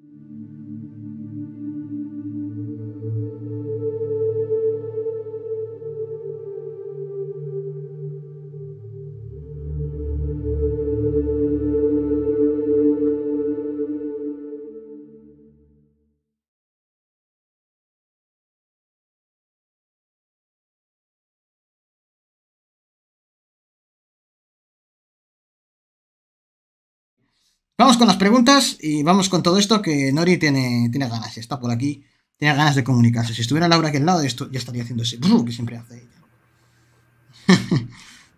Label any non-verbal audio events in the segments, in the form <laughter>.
thank you Vamos con las preguntas y vamos con todo esto que Nori tiene, tiene ganas, está por aquí, tiene ganas de comunicarse. Si estuviera Laura aquí al lado, esto ya estaría haciendo ese brrr que siempre hace ella. <laughs>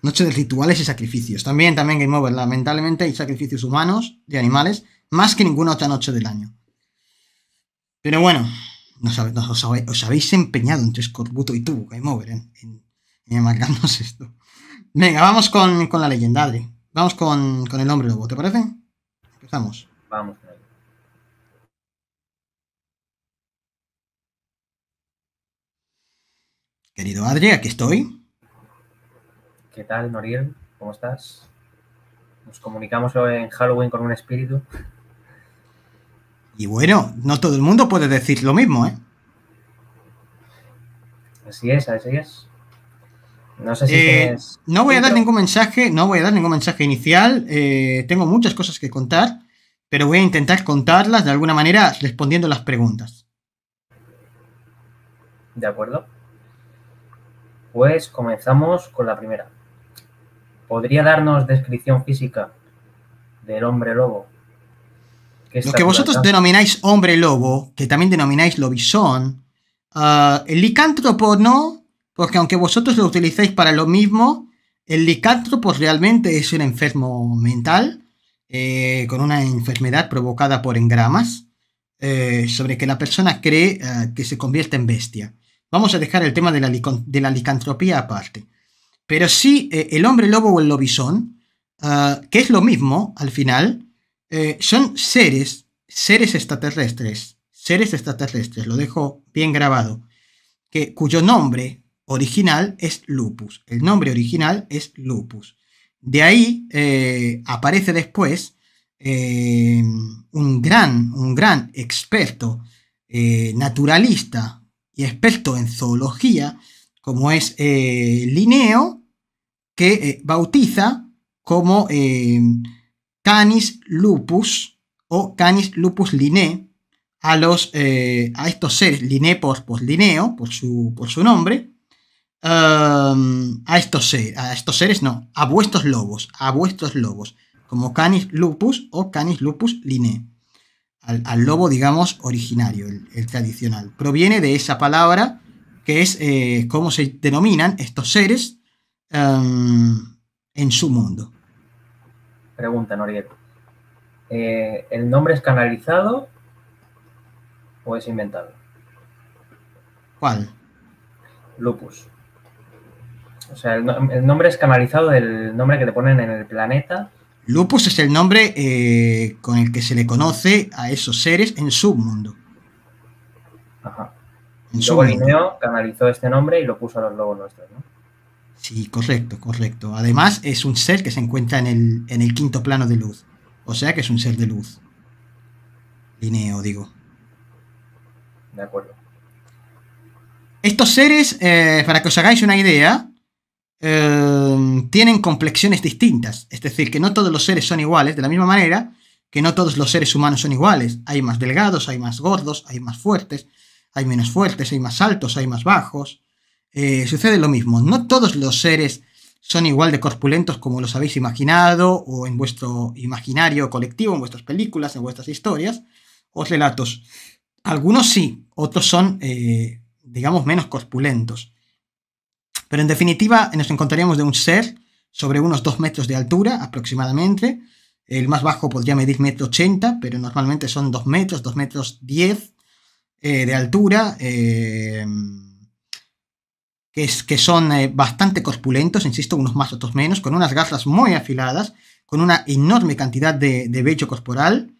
Noche de rituales y sacrificios. También, también Game Over. Lamentablemente hay sacrificios humanos De animales más que ninguna otra noche del año. Pero bueno, os, habéis empeñado entre Scorbuto y tú, Game Over, en, en, <laughs> esto. Venga, vamos con, con la leyenda, Adri. Vamos con, con el hombre lobo, ¿te parece? Vamos. Vamos Querido Adri, aquí estoy. ¿Qué tal, Noriel? ¿Cómo estás? Nos comunicamos en Halloween con un espíritu. Y bueno, no todo el mundo puede decir lo mismo, ¿eh? Así es, así es. No sé si eh, No voy a dar ningún mensaje, no voy a dar ningún mensaje inicial. Eh, tengo muchas cosas que contar, pero voy a intentar contarlas de alguna manera respondiendo las preguntas. De acuerdo. Pues comenzamos con la primera. ¿Podría darnos descripción física del hombre lobo? Lo que vosotros denomináis hombre lobo, que también denomináis lobisón, ah, el licántropo no, porque aunque vosotros lo utilicéis para lo mismo, el licántropo realmente es un enfermo mental, eh, con una enfermedad provocada por engramas, eh, sobre que la persona cree eh, que se convierte en bestia. Vamos a dejar el tema de la, licantropía aparte. Pero sí, el hombre lobo o el lobisón, que es lo mismo al final, son seres, seres extraterrestres, seres extraterrestres, lo dejo bien grabado, que, cuyo nombre original es lupus. El nombre original es lupus. De ahí eh, aparece después eh, un, gran, un gran experto eh, naturalista y experto en zoología, como es Linneo, que bautiza como Canis lupus o Canis lupus linné a, los, a estos seres, linné por Linneo, por su, por su nombre, a estos seres, a estos seres no, a vuestros lobos, a vuestros lobos, como Canis lupus o Canis lupus liné, al, lobo, digamos, originario, el, tradicional. Proviene de esa palabra que es eh, como cómo se denominan estos seres en su mundo. Pregunta, Norieto. Eh, ¿El nombre es canalizado o es inventado? ¿Cuál? Lupus. O sea, el, nombre es canalizado del nombre que le ponen en el planeta. Lupus es el nombre eh, con el que se le conoce a esos seres en su mundo. Ajá. Luego Linneo canalizó este nombre y lo puso a los lobos nuestros, ¿no? Sí, correcto, correcto. Además, es un ser que se encuentra en el, quinto plano de luz. O sea que es un ser de luz. Linneo, digo. De acuerdo. Estos seres, eh, para que os hagáis una idea, Em, tienen complexiones distintas. Es decir, que no todos los seres son iguales, de la misma manera que no todos los seres humanos son iguales. Hay más delgados, hay más gordos, hay más fuertes, hay menos fuertes, hay más altos, hay más bajos. Eh, sucede lo mismo. No todos los seres son igual de corpulentos como los habéis imaginado o en vuestro imaginario colectivo, en vuestras películas, en vuestras historias o relatos. Algunos sí, otros son, eh, digamos, menos corpulentos. Pero en definitiva nos encontraríamos de un ser sobre unos 2 metros de altura aproximadamente. El más bajo podría medir 1,80 m, pero normalmente son 2 metros, 2 metros 10 eh, de altura. Eh, que, que, son eh, bastante corpulentos, insisto, unos más, otros menos, con unas gafas muy afiladas, con una enorme cantidad de, de vello corporal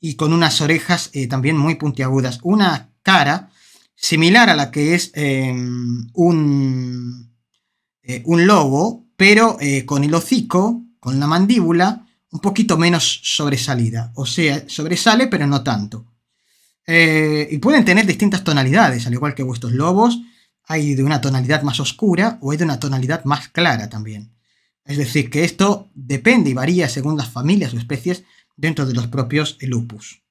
y con unas orejas también muy puntiagudas. Una cara similar a la que es em, un, eh, un, lobo, pero eh, con el hocico, con la mandíbula, un poquito menos sobresalida. O sea, sobresale, pero no tanto. Eh, y pueden tener distintas tonalidades, al igual que vuestros lobos. Hay de una tonalidad más oscura o hay de una tonalidad más clara también. Es decir, que esto depende y varía según las familias o especies dentro de los propios lupus.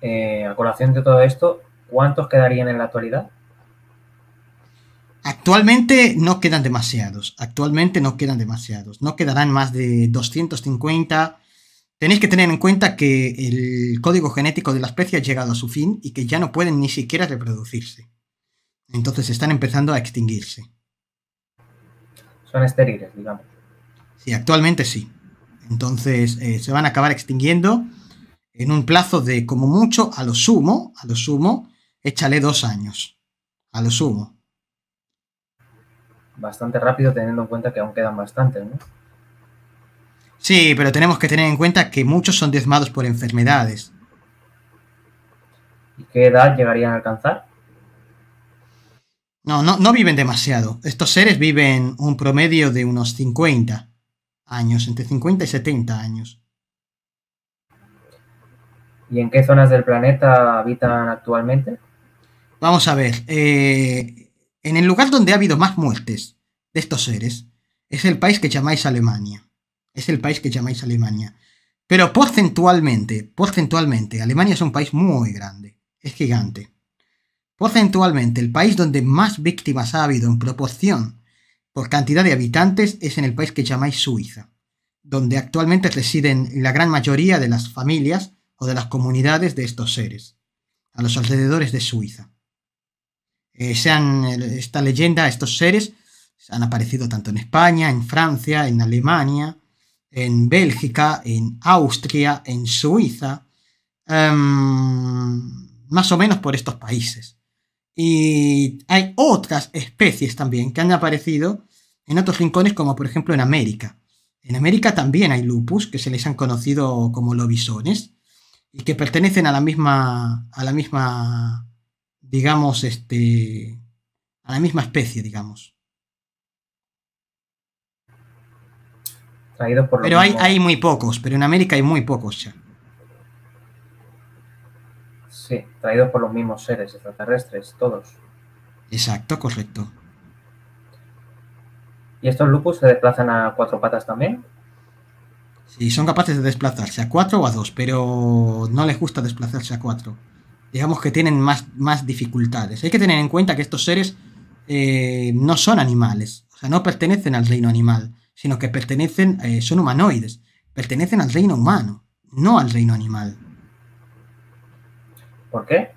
Eh, a colación de todo esto, ¿cuántos quedarían en la actualidad? Actualmente no quedan demasiados, actualmente no quedan demasiados, no quedarán más de 250. Tenéis que tener en cuenta que el código genético de la especie ha llegado a su fin y que ya no pueden ni siquiera reproducirse. Entonces están empezando a extinguirse. Son estériles, digamos. Sí, actualmente sí. Entonces eh, se van a acabar extinguiendo en un plazo de como mucho, a lo sumo, a lo sumo, échale dos años, a lo sumo. Bastante rápido teniendo en cuenta que aún quedan bastantes, ¿no? Sí, pero tenemos que tener en cuenta que muchos son diezmados por enfermedades. ¿Y qué edad llegarían a alcanzar? No, no, no viven demasiado. Estos seres viven un promedio de unos 50 años, entre 50 y 70 años y en qué zonas del planeta habitan actualmente? Vamos a ver, eh, en el lugar donde ha habido más muertes de estos seres es el país que llamáis Alemania. Es el país que llamáis Alemania. Pero porcentualmente, porcentualmente, Alemania es un país muy grande, es gigante. Porcentualmente, el país donde más víctimas ha habido en proporción por cantidad de habitantes es en el país que llamáis Suiza, donde actualmente residen la gran mayoría de las familias o de las comunidades de estos seres, a los alrededores de Suiza. Eh, esta leyenda, estos seres han aparecido tanto en España, en Francia, en Alemania, en Bélgica, en Austria, en Suiza, em, más o menos por estos países. Y hay otras especies también que han aparecido en otros rincones, como por ejemplo en América. En América también hay lupus, que se les han conocido como lobisones, y que pertenecen a la misma, a la misma, digamos, este, a la misma especie, digamos. Traídos pero hay, hay, muy pocos, pero en América hay muy pocos ya. Sí, traídos por los mismos seres extraterrestres, todos. Exacto, correcto. ¿Y estos lupus se desplazan a cuatro patas también? Sí, son capaces de desplazarse a cuatro o a dos, pero no les gusta desplazarse a cuatro. Digamos que tienen más, dificultades. Hay que tener en cuenta que estos seres eh, no son animales, o sea, no pertenecen al reino animal, sino que pertenecen, eh, son humanoides, pertenecen al reino humano, no al reino animal. ¿Por qué?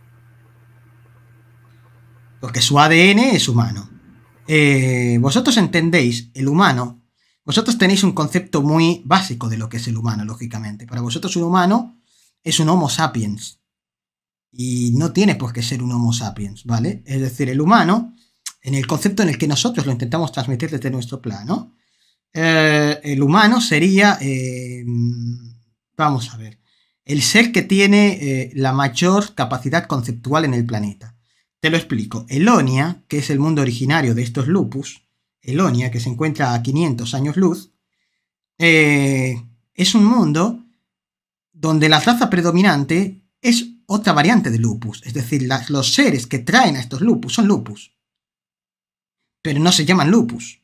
Porque su ADN es humano. Eh, vosotros entendéis el humano vosotros tenéis un concepto muy básico de lo que es el humano, lógicamente. Para vosotros un humano es un Homo sapiens. Y no tiene por qué ser un Homo sapiens, ¿vale? Es decir, el humano, en el concepto en el que nosotros lo intentamos transmitir desde nuestro plano, eh, el humano sería, eh, vamos a ver, el ser que tiene eh, la mayor capacidad conceptual en el planeta. Te lo explico. Elonia, que es el mundo originario de estos lupus, Elonia, que se encuentra a 500 años luz, eh, es un mundo donde la raza predominante es otra variante de lupus, es decir, los seres que traen a estos lupus son lupus, pero no se llaman lupus,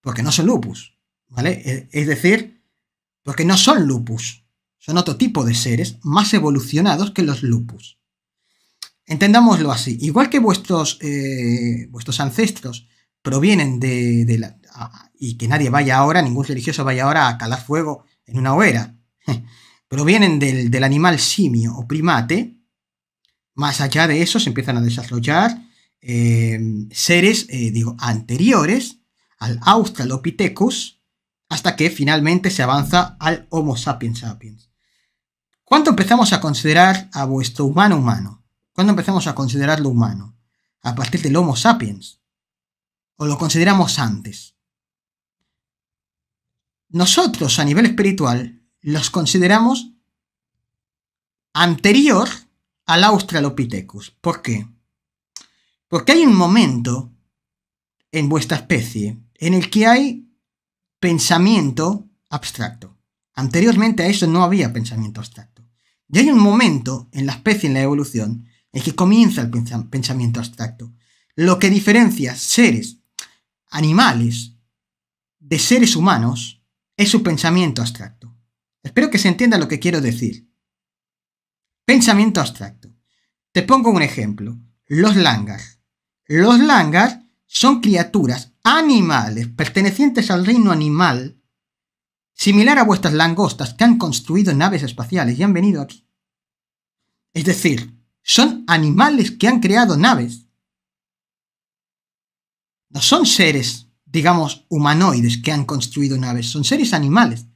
porque no son lupus, ¿vale? E, es decir, porque no son lupus, son otro tipo de seres más evolucionados que los lupus. Entendámoslo así, igual que vuestros, eh, vuestros ancestros provienen de, la... Ah, y que nadie vaya ahora, ningún religioso vaya ahora a calar fuego en una hoguera. <laughs> provienen del, animal simio o primate. Más allá de eso se empiezan a desarrollar em, seres, eh, digo, anteriores al Australopithecus, hasta que finalmente se avanza al Homo sapiens sapiens. ¿Cuándo empezamos a considerar a vuestro humano humano? ¿Cuándo empezamos a considerarlo humano? A partir del Homo sapiens o lo consideramos antes. Nosotros a nivel espiritual los consideramos anterior al Australopithecus. ¿Por qué? Porque hay un momento en vuestra especie en el que hay pensamiento abstracto. Anteriormente a eso no había pensamiento abstracto. Y hay un momento en la especie, en la evolución, en que comienza el pensamiento abstracto. Lo que diferencia seres animales, de seres humanos, es su pensamiento abstracto. Espero que se entienda lo que quiero decir. Pensamiento abstracto. Te pongo un ejemplo. Los langas. Los langas son criaturas, animales, pertenecientes al reino animal, similar a vuestras langostas que han construido naves espaciales y han venido aquí. Es decir, son animales que han creado naves no son seres, digamos, humanoides que han construido naves, son seres animales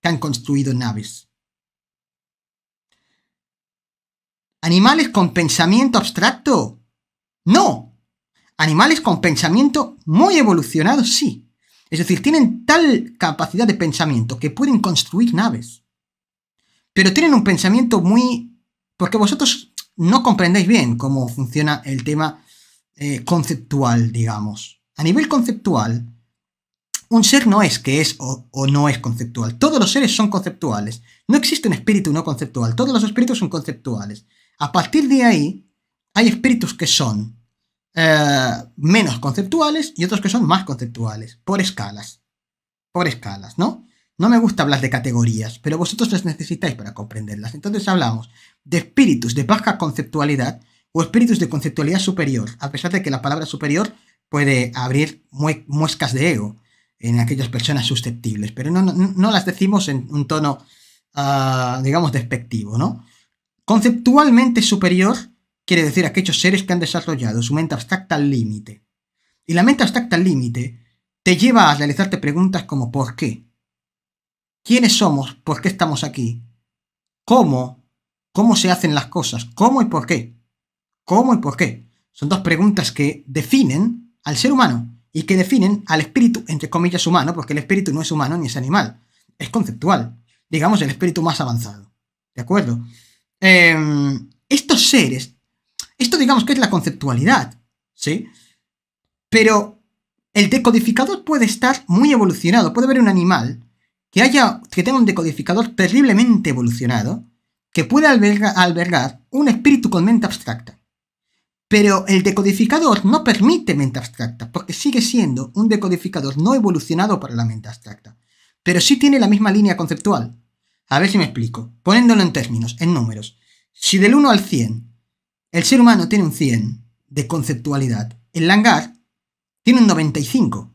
que han construido naves. Animales con pensamiento abstracto, no. Animales con pensamiento muy evolucionado, sí. Es decir, tienen tal capacidad de pensamiento que pueden construir naves. Pero tienen un pensamiento muy... Porque vosotros no comprendéis bien cómo funciona el tema eh, conceptual, digamos a nivel conceptual, un ser no es que es o, no es conceptual. Todos los seres son conceptuales. No existe un espíritu no conceptual. Todos los espíritus son conceptuales. A partir de ahí, hay espíritus que son eh, menos conceptuales y otros que son más conceptuales, por escalas. Por escalas, ¿no? No me gusta hablar de categorías, pero vosotros las necesitáis para comprenderlas. Entonces hablamos de espíritus de baja conceptualidad o espíritus de conceptualidad superior, a pesar de que la palabra superior puede abrir muescas de ego en aquellas personas susceptibles, pero no, las decimos en un tono, ah, digamos, despectivo, ¿no? Conceptualmente superior quiere decir aquellos seres que han desarrollado su mente abstracta al límite. Y la mente abstracta al límite te lleva a realizarte preguntas como ¿por qué? ¿Quiénes somos? ¿Por qué estamos aquí? ¿Cómo? ¿Cómo se hacen las cosas? ¿Cómo y por qué? ¿Cómo y por qué? Son dos preguntas que definen al ser humano y que definen al espíritu, entre comillas, humano, porque el espíritu no es humano ni es animal, es conceptual, digamos el espíritu más avanzado. ¿De acuerdo? Em, estos seres, esto digamos que es la conceptualidad, ¿sí? Pero el decodificador puede estar muy evolucionado, puede haber un animal que, haya, que tenga un decodificador terriblemente evolucionado, que pueda albergar un espíritu con mente abstracta. Pero el decodificador no permite mente abstracta, porque sigue siendo un decodificador no evolucionado para la mente abstracta, pero sí tiene la misma línea conceptual. A ver si me explico, poniéndolo en términos, en números. Si del 1 al 100, el ser humano tiene un 100 de conceptualidad, el langar tiene un 95.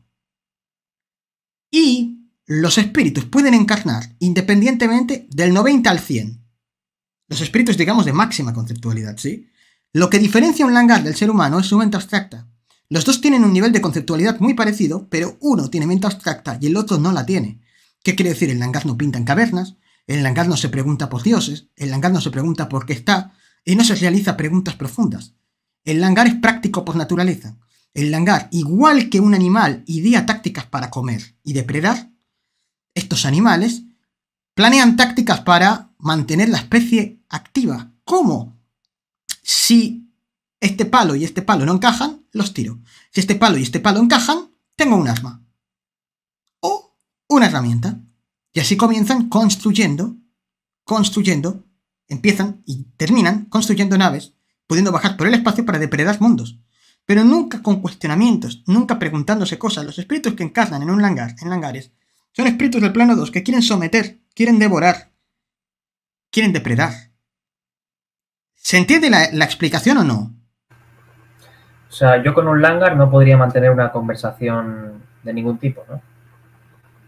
Y los espíritus pueden encarnar independientemente del 90 al 100. Los espíritus, digamos, de máxima conceptualidad, ¿sí? Lo que diferencia un langar del ser humano es su mente abstracta. Los dos tienen un nivel de conceptualidad muy parecido, pero uno tiene mente abstracta y el otro no la tiene. ¿Qué quiere decir? El langar no pinta en cavernas, el langar no se pregunta por dioses, el langar no se pregunta por qué está, y no se realiza preguntas profundas. El Langar es práctico por naturaleza. El Langar, igual que un animal, idea tácticas para comer y depredar, estos animales planean tácticas para mantener la especie activa. ¿Cómo? Si este palo y este palo no encajan, los tiro. Si este palo y este palo encajan, tengo un arma. O una herramienta. Y así comienzan construyendo, construyendo, empiezan y terminan construyendo naves, pudiendo bajar por el espacio para depredar mundos. Pero nunca con cuestionamientos, nunca preguntándose cosas. Los espíritus que encarnan en un langar en langares, son espíritus del plano 2 que quieren someter, quieren devorar, quieren depredar. ¿Se entiende la, explicación o no? O sea, yo con un Langar no podría mantener una conversación de ningún tipo, ¿no?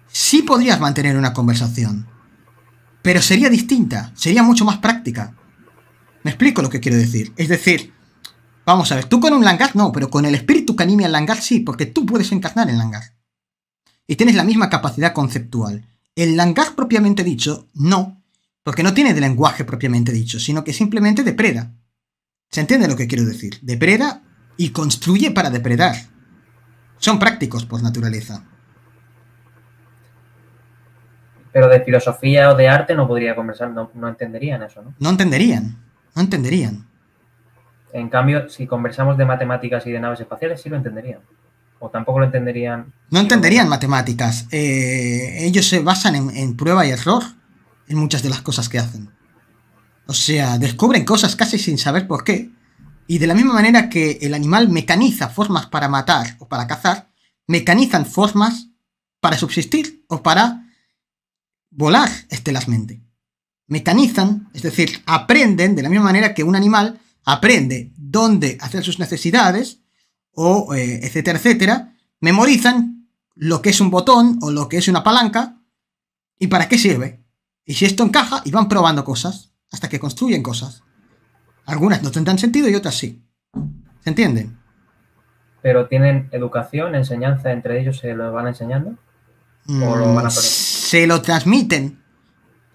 Sí podrías mantener una conversación, pero sería distinta, sería mucho más práctica. Me explico lo que quiero decir. Es decir, vamos a ver, tú con un Langar no, pero con el espíritu que anime al Langar sí, porque tú puedes encarnar el Langar. Y tienes la misma capacidad conceptual. El Langar propiamente dicho, no, porque no tiene de lenguaje propiamente dicho, sino que simplemente depreda. ¿Se entiende lo que quiero decir? Depreda y construye para depredar. Son prácticos por naturaleza. Pero de filosofía o de arte no podría conversar, no, entenderían eso, ¿no? No entenderían, no entenderían. En cambio, si conversamos de matemáticas y de naves espaciales, sí lo entenderían. O tampoco lo entenderían. No entenderían matemáticas. Eh, ellos se basan en prueba y error en muchas de las cosas que hacen. O sea, descubren cosas casi sin saber por qué, y de la misma manera que el animal mecaniza formas para matar o para cazar, mecanizan formas para subsistir o para volar estelarmente. Mecanizan, es decir, aprenden de la misma manera que un animal aprende dónde hacer sus necesidades o eh, etcétera, etcétera, memorizan lo que es un botón o lo que es una palanca y para qué sirve. Y si esto encaja, y van probando cosas hasta que construyen cosas. Algunas no tendrán sentido y otras sí. ¿Se entienden? Pero tienen educación, enseñanza entre ellos, ¿se lo van enseñando? ¿O mm, se lo transmiten.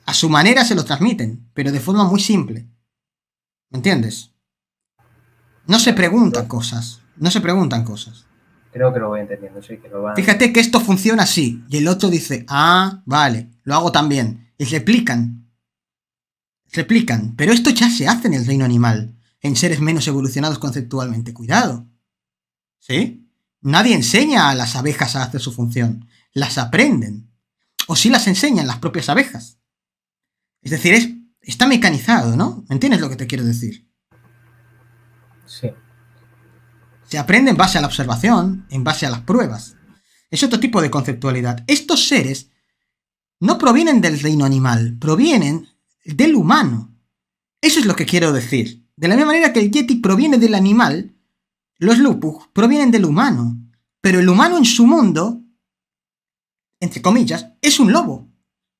A su manera se lo transmiten, pero de forma muy simple. ¿Me entiendes? No se preguntan cosas. No se preguntan cosas. Creo que lo voy entendiendo, sí, Fíjate que esto funciona así. Y el otro dice, ah, vale, lo hago también y replican. Replican, pero esto ya se hace en el reino animal, en seres menos evolucionados conceptualmente. Cuidado. ¿Sí? Nadie enseña a las abejas a hacer su función, las aprenden. O sí las enseñan las propias abejas. Es decir, es, está mecanizado, ¿no? ¿Entiendes lo que te quiero decir? Sí. Se aprende en base a la observación, en base a las pruebas. Es otro tipo de conceptualidad. Estos seres no provienen del reino animal, provienen del humano. Eso es lo que quiero decir. De la misma manera que el yeti proviene del animal, los lupus provienen del humano. Pero el humano en su mundo, entre comillas, es un lobo.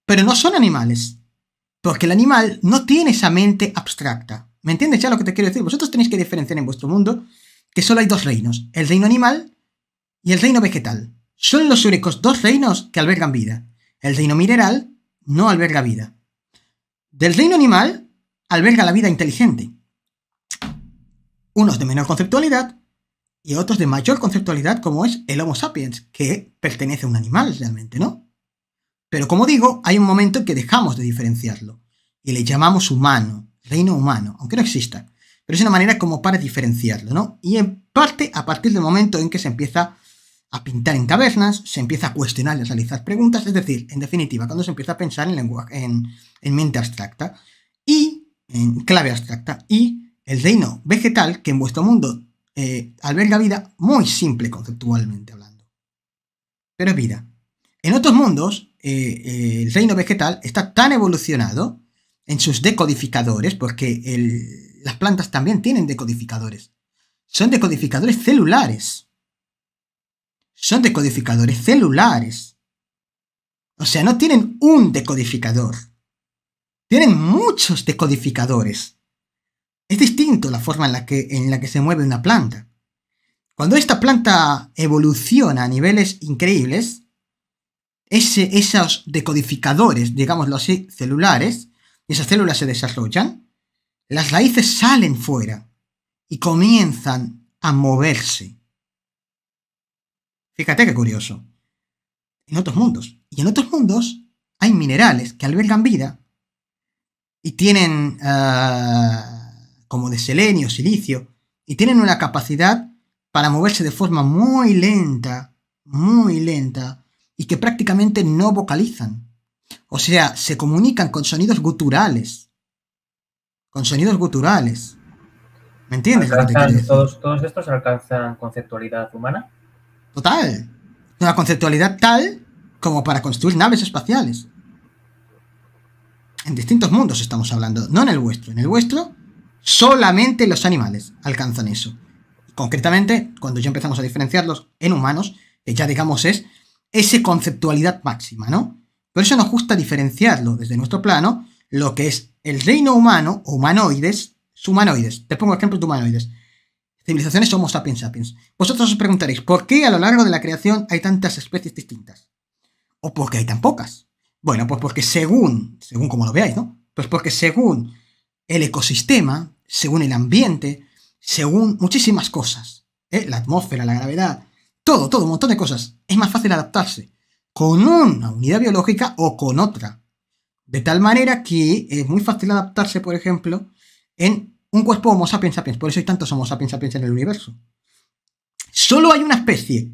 Pero no son animales. Porque el animal no tiene esa mente abstracta. ¿Me entiendes ya lo que te quiero decir? Vosotros tenéis que diferenciar en vuestro mundo que solo hay dos reinos, el reino animal y el reino vegetal. Son los únicos dos reinos que albergan vida. El reino mineral no alberga vida. Del reino animal alberga la vida inteligente. Unos de menor conceptualidad y otros de mayor conceptualidad como es el Homo sapiens, que pertenece a un animal realmente, ¿no? Pero como digo, hay un momento en que dejamos de diferenciarlo y le llamamos humano, reino humano, aunque no exista. Pero es una manera como para diferenciarlo, ¿no? Y en parte a partir del momento en que se empieza a pintar en cavernas, se empieza a cuestionar y a realizar preguntas, es decir, en definitiva, cuando se empieza a pensar en, lenguaje, en, mente abstracta y en clave abstracta y el reino vegetal que en vuestro mundo eh, alberga vida muy simple conceptualmente hablando. Pero es vida. En otros mundos, eh, eh, el reino vegetal está tan evolucionado en sus decodificadores, porque las plantas también tienen decodificadores. Son decodificadores celulares son decodificadores celulares. O sea, no tienen un decodificador. Tienen muchos decodificadores. Es distinto la forma en la que, en la que se mueve una planta. Cuando esta planta evoluciona a niveles increíbles, ese, esos decodificadores, digámoslo así, celulares, esas células se desarrollan, las raíces salen fuera y comienzan a moverse. Fíjate qué curioso. En otros mundos. Y en otros mundos hay minerales que albergan vida y tienen ah, como de selenio, silicio, y tienen una capacidad para moverse de forma muy lenta, muy lenta, y que prácticamente no vocalizan. O sea, se comunican con sonidos guturales. Con sonidos guturales. ¿Me entiendes? todos estos alcanzan conceptualidad humana. Total. una conceptualidad tal como para construir naves espaciales. En distintos mundos estamos hablando, no en el vuestro. En el vuestro, solamente los animales alcanzan eso. Concretamente, cuando ya empezamos a diferenciarlos en humanos, que ya digamos es esa conceptualidad máxima, ¿no? Por eso nos gusta diferenciarlo desde nuestro plano, lo que es el reino humano, humanoides, humanoides. Te pongo ejemplos de humanoides civilizaciones somos sapiens sapiens. Vosotros os preguntaréis, ¿por qué a lo largo de la creación hay tantas especies distintas? ¿O por qué hay tan pocas? Bueno, pues porque según, según como lo veáis, ¿no? Pues porque según el ecosistema, según el ambiente, según muchísimas cosas, ¿eh? la atmósfera, la gravedad, todo, todo, un montón de cosas, es más fácil adaptarse con una unidad biológica o con otra. De tal manera que es muy fácil adaptarse, por ejemplo, en un cuerpo Homo sapiens sapiens, por eso hay tantos Homo sapiens sapiens en el universo. Solo hay una especie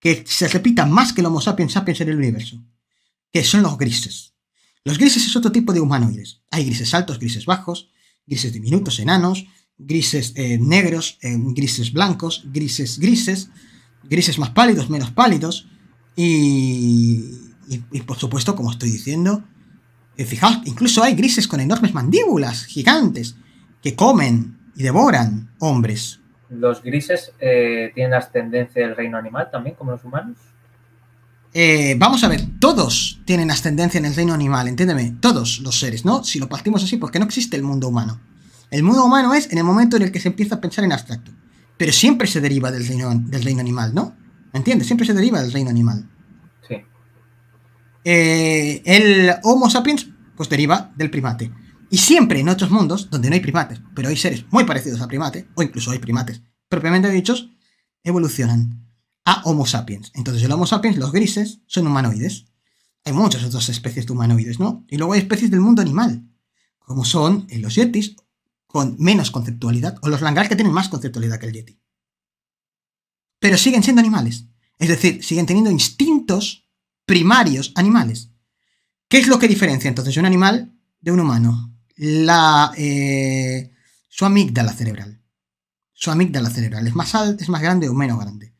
que se repita más que el Homo sapiens sapiens en el universo, que son los grises. Los grises es otro tipo de humanoides. Hay grises altos, grises bajos, grises diminutos, enanos, grises eh, negros, eh, grises blancos, grises grises, grises más pálidos, menos pálidos, y, y, por supuesto, como estoy diciendo, eh, fijaos, incluso hay grises con enormes mandíbulas gigantes que comen y devoran hombres. ¿Los grises eh, tienen ascendencia del reino animal también, como los humanos? Eh, vamos a ver, todos tienen ascendencia en el reino animal, entiéndeme, todos los seres, ¿no? Si lo partimos así, porque no existe el mundo humano. El mundo humano es en el momento en el que se empieza a pensar en abstracto, pero siempre se deriva del reino, del reino animal, ¿no? ¿Me entiendes? Siempre se deriva del reino animal. Sí. Eh, el Homo sapiens, pues deriva del primate. Y siempre en otros mundos donde no hay primates, pero hay seres muy parecidos a primates, o incluso hay primates propiamente dichos, evolucionan a Homo sapiens. Entonces el Homo sapiens, los grises, son humanoides. Hay muchas otras especies de humanoides, ¿no? Y luego hay especies del mundo animal, como son eh, los yetis, con menos conceptualidad, o los langar que tienen más conceptualidad que el yeti. Pero siguen siendo animales. Es decir, siguen teniendo instintos primarios animales. ¿Qué es lo que diferencia entonces un animal de un humano? la, eh, su amígdala cerebral. Su amígdala cerebral es más, alta, es más grande o menos grande.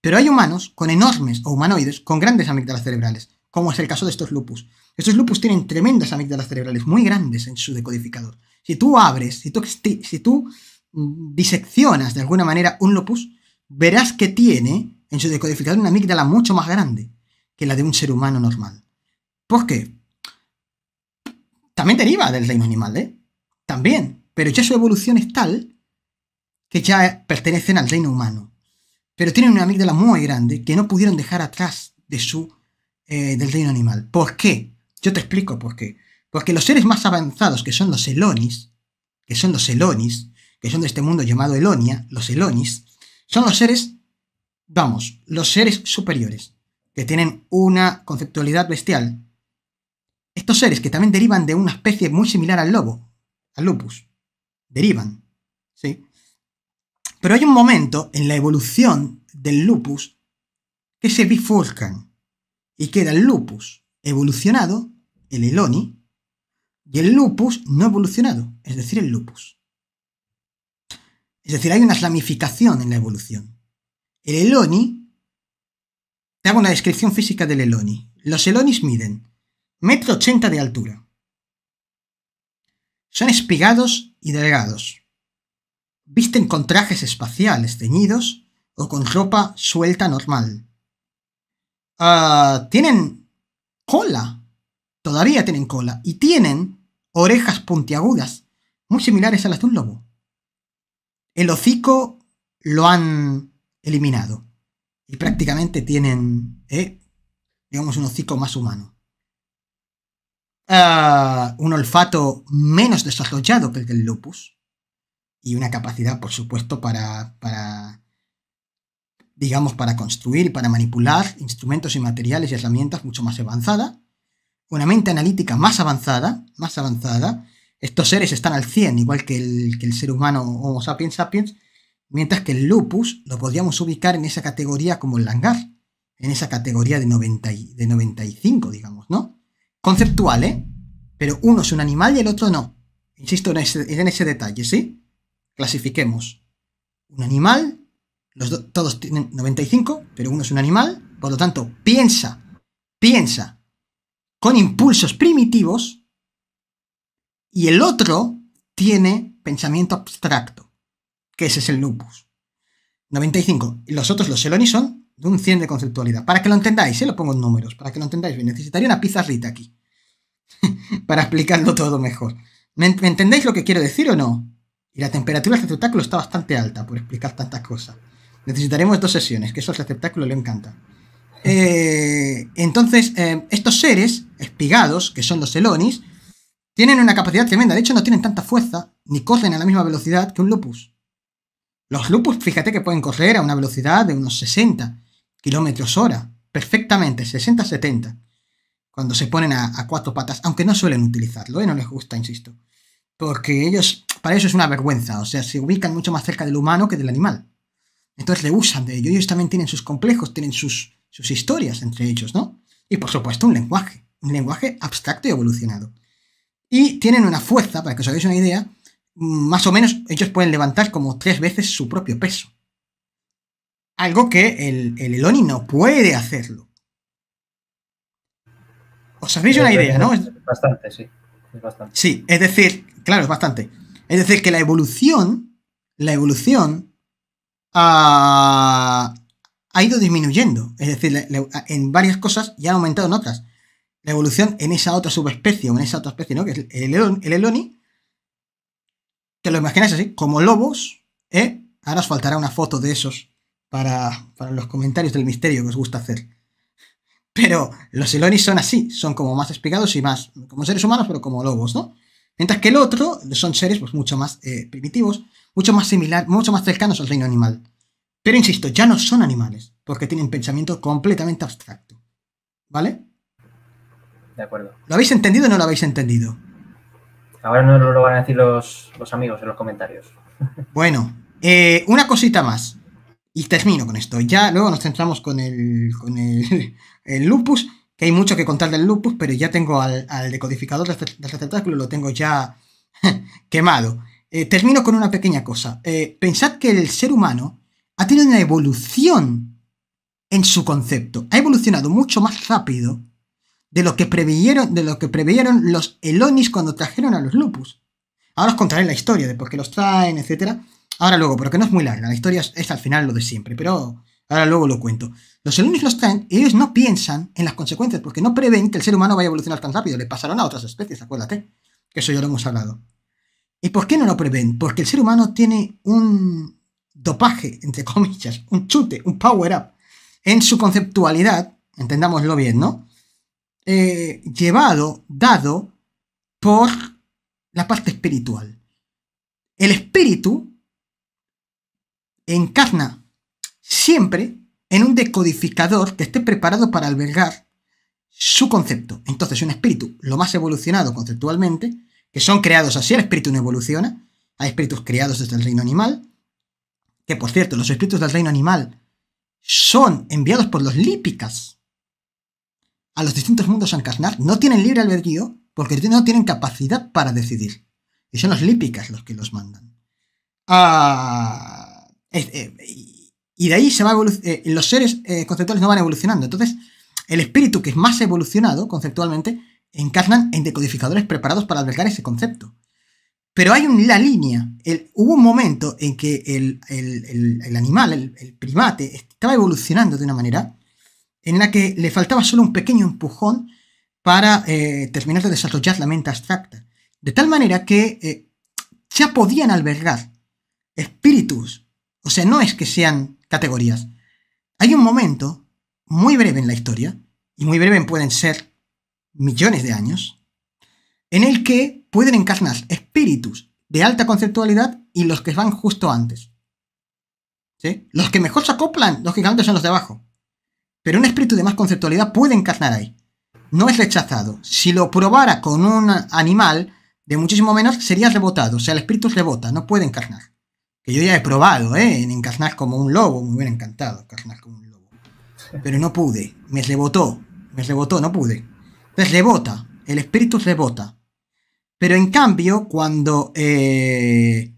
Pero hay humanos con enormes o humanoides con grandes amígdalas cerebrales, como es el caso de estos lupus. Estos lupus tienen tremendas amígdalas cerebrales, muy grandes en su decodificador. Si tú abres, si tú, si tú mm, diseccionas de alguna manera un lupus, verás que tiene en su decodificador una amígdala mucho más grande que la de un ser humano normal. ¿Por qué? también deriva del reino animal, ¿eh? También. Pero ya su evolución es tal que ya pertenecen al reino humano. Pero tienen una amígdala muy grande que no pudieron dejar atrás de su, eh, del reino animal. ¿Por qué? Yo te explico por qué. Porque los seres más avanzados, que son los Elonis, que son los Elonis, que son de este mundo llamado Elonia, los Elonis, son los seres, vamos, los seres superiores, que tienen una conceptualidad bestial, estos seres, que también derivan de una especie muy similar al lobo, al lupus, derivan, ¿sí? Pero hay un momento en la evolución del lupus que se bifurcan y queda el lupus evolucionado, el eloni, y el lupus no evolucionado, es decir, el lupus. Es decir, hay una slamificación en la evolución. El eloni, te hago una descripción física del eloni. Los elonis miden metro ochenta de altura. Son espigados y delgados. Visten con trajes espaciales ceñidos o con ropa suelta normal. Ah, tienen cola. Todavía tienen cola. Y tienen orejas puntiagudas, muy similares a las de un lobo. El hocico lo han eliminado. Y prácticamente tienen, eh, digamos, un hocico más humano un olfato menos desarrollado que el del lupus y una capacidad, por supuesto, para, para digamos, para construir para manipular instrumentos y materiales y herramientas mucho más avanzada, una mente analítica más avanzada, más avanzada. Estos seres están al 100, igual que el, que el ser humano Homo sapiens sapiens, mientras que el lupus lo podríamos ubicar en esa categoría como el langar, en esa categoría de, 90 y, de 95, digamos, ¿no? conceptual, ¿eh? Pero uno es un animal y el otro no. Insisto en ese, detalle, ¿sí? Clasifiquemos. Un animal, los todos tienen 95, pero uno es un animal, por lo tanto, piensa, piensa con impulsos primitivos y el otro tiene pensamiento abstracto, que ese es el lupus. 95. Y los otros, los selonis, son de un 100 de conceptualidad. Para que lo entendáis, ¿eh? lo pongo en números, para que lo entendáis bien. Necesitaría una pizarrita aquí <laughs> para explicarlo todo mejor. ¿Me, entendéis lo que quiero decir o no? Y la temperatura del receptáculo está bastante alta por explicar tantas cosas. Necesitaremos dos sesiones, que eso al receptáculo le encanta. <laughs> Eh, entonces, eh, estos seres espigados, que son los elonis, tienen una capacidad tremenda. De hecho, no tienen tanta fuerza ni corren a la misma velocidad que un lupus. Los lupus, fíjate que pueden correr a una velocidad de unos 60 kilómetros hora, perfectamente, 60-70, cuando se ponen a, cuatro patas, aunque no suelen utilizarlo, ¿eh? no les gusta, insisto, porque ellos, para eso es una vergüenza, o sea, se ubican mucho más cerca del humano que del animal. Entonces le usan de ello, ellos también tienen sus complejos, tienen sus, sus historias entre ellos, ¿no? Y por supuesto un lenguaje, un lenguaje abstracto y evolucionado. Y tienen una fuerza, para que os hagáis una idea, más o menos ellos pueden levantar como tres veces su propio peso. Algo que el, el Eloni no puede hacerlo. ¿Os habéis una idea, no? bastante, sí. Es bastante. Sí, es decir, claro, es bastante. Es decir, que la evolución, la evolución ah, ha ido disminuyendo. Es decir, en varias cosas y ha aumentado en otras. La evolución en esa otra subespecie o en esa otra especie, ¿no? Que es el, Eloni. Te lo imagináis así, como lobos, ¿eh? Ahora os faltará una foto de esos para, los comentarios del misterio que os gusta hacer. Pero los Elonis son así, son como más explicados y más como seres humanos, pero como lobos, ¿no? Mientras que el otro son seres pues, mucho más eh, primitivos, mucho más similar, mucho más cercanos al reino animal. Pero insisto, ya no son animales, porque tienen pensamiento completamente abstracto. ¿Vale? De acuerdo. ¿Lo habéis entendido o no lo habéis entendido? Ahora no lo van a decir los, amigos en los comentarios. bueno, eh, una cosita más. Y termino con esto. Ya luego nos centramos con el, con <laughs> el, lupus, que hay mucho que contar del lupus, pero ya tengo al, al decodificador del receptáculo, lo tengo ya <laughs> quemado. Eh, termino con una pequeña cosa. Eh, pensad que el ser humano ha tenido una evolución en su concepto. Ha evolucionado mucho más rápido de lo que previeron de lo que preveyeron los Elonis cuando trajeron a los lupus. Ahora os contaré la historia de por qué los traen, etcétera Ahora luego, porque no es muy larga, la historia es, al final lo de siempre, pero ahora luego lo cuento. Los alumnos los traen y ellos no piensan en las consecuencias, porque no prevén que el ser humano vaya a evolucionar tan rápido, le pasaron a otras especies, acuérdate, que eso ya lo hemos hablado. ¿Y por qué no lo prevén? Porque el ser humano tiene un dopaje, entre <laughs> comillas, un chute, un power-up en su conceptualidad, entendámoslo bien, ¿no? Eh, llevado, dado por la parte espiritual. El espíritu encarna siempre en un decodificador que esté preparado para albergar su concepto. Entonces, un espíritu lo más evolucionado conceptualmente, que son creados así, el espíritu no evoluciona, hay espíritus creados desde el reino animal, que por cierto, los espíritus del reino animal son enviados por los lípicas a los distintos mundos a encarnar, no tienen libre albedrío porque no tienen capacidad para decidir. Y son los lípicas los que los mandan. Ah, eh, y de ahí se va eh, los seres eh, conceptuales no van evolucionando. Entonces, el espíritu que es más evolucionado conceptualmente encarnan en decodificadores preparados para albergar ese concepto. Pero hay una línea. hubo un momento en que el, animal, el, primate, estaba evolucionando de una manera en la que le faltaba solo un pequeño empujón para terminar de desarrollar la mente abstracta. De tal manera que ya podían albergar espíritus o sea, no es que sean categorías. Hay un momento muy breve en la historia, y muy breve pueden ser millones de años, en el que pueden encarnar espíritus de alta conceptualidad y los que van justo antes. Los que mejor se acoplan, los lógicamente, son los de abajo. Pero un espíritu de más conceptualidad puede encarnar ahí. No es rechazado. Si lo probara con un animal de muchísimo menos, sería rebotado. O sea, el espíritu rebota, no puede encarnar que yo ya he probado, ¿eh? En encarnar como un lobo, me hubiera encantado encarnar como un lobo. Pero no pude, me rebotó, me rebotó, no pude. Entonces rebota, el espíritu rebota. Pero en cambio, cuando eh,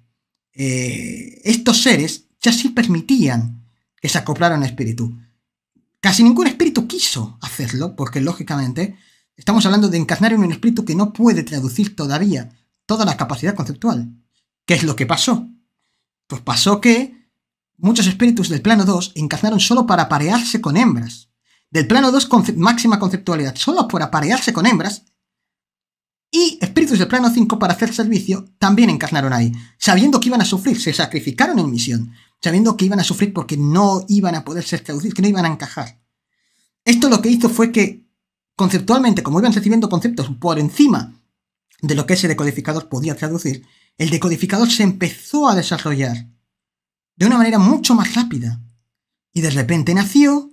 eh, estos seres ya sí permitían que se acoplaran al espíritu. Casi ningún espíritu quiso hacerlo, porque lógicamente estamos hablando de encarnar en un espíritu que no puede traducir todavía toda la capacidad conceptual. ¿Qué es lo que pasó? Pues pasó que muchos espíritus del plano 2 encarnaron solo para aparearse con hembras. Del plano 2, máxima conceptualidad, solo por aparearse con hembras. Y espíritus del plano 5 para hacer servicio también encarnaron ahí, sabiendo que iban a sufrir, se sacrificaron en misión, sabiendo que iban a sufrir porque no iban a poder ser traducidos, que no iban a encajar. Esto lo que hizo fue que, conceptualmente, como iban recibiendo conceptos por encima de lo que ese decodificador podía traducir, el decodificador se empezó a desarrollar de una manera mucho más rápida. Y de repente nació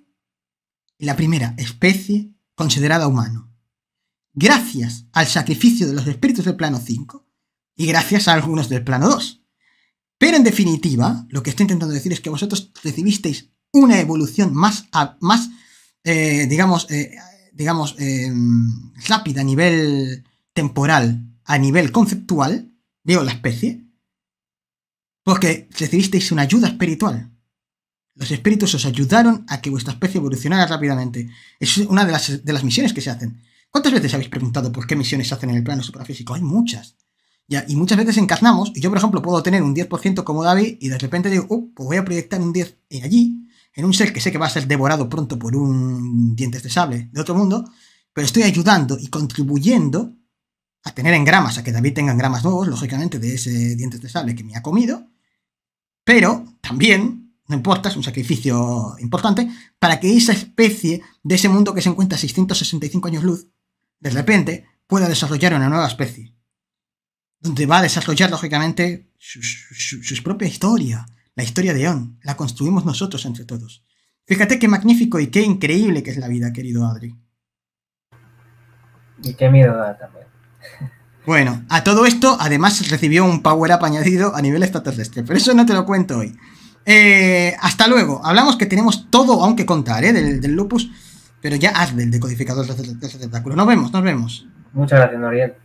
la primera especie considerada humano. Gracias al sacrificio de los espíritus del plano 5 y gracias a algunos del plano 2. Pero en definitiva, lo que estoy intentando decir es que vosotros recibisteis una evolución más, más eh, digamos, eh, digamos eh, rápida a nivel temporal, a nivel conceptual, digo, la especie, porque recibisteis una ayuda espiritual. Los espíritus os ayudaron a que vuestra especie evolucionara rápidamente. Es una de las, misiones que se hacen. ¿Cuántas veces habéis preguntado por qué misiones se hacen en el plano superfísico? Hay muchas. Ya, y muchas veces encarnamos, y yo por ejemplo puedo tener un 10% como David, y de repente digo, oh, pues voy a proyectar un 10 allí, en un ser que sé que va a ser devorado pronto por un dientes de sable de otro mundo, pero estoy ayudando y contribuyendo a tener en gramas, a que David tenga gramas nuevos, lógicamente, de ese dientes de sable que me ha comido, pero también, no importa, es un sacrificio importante, para que esa especie de ese mundo que se encuentra a 665 años luz, de repente, pueda desarrollar una nueva especie, donde va a desarrollar, lógicamente, su, propia historia, la historia de Eon, la construimos nosotros entre todos. Fíjate qué magnífico y qué increíble que es la vida, querido Adri. Y qué miedo también. Bueno, a todo esto, además recibió un power-up añadido a nivel extraterrestre, pero eso no te lo cuento hoy. Eh, hasta luego. Hablamos que tenemos todo aunque contar, ¿eh? Del, lupus, pero ya haz del decodificador del Nos vemos, nos vemos. Muchas gracias, Noriel.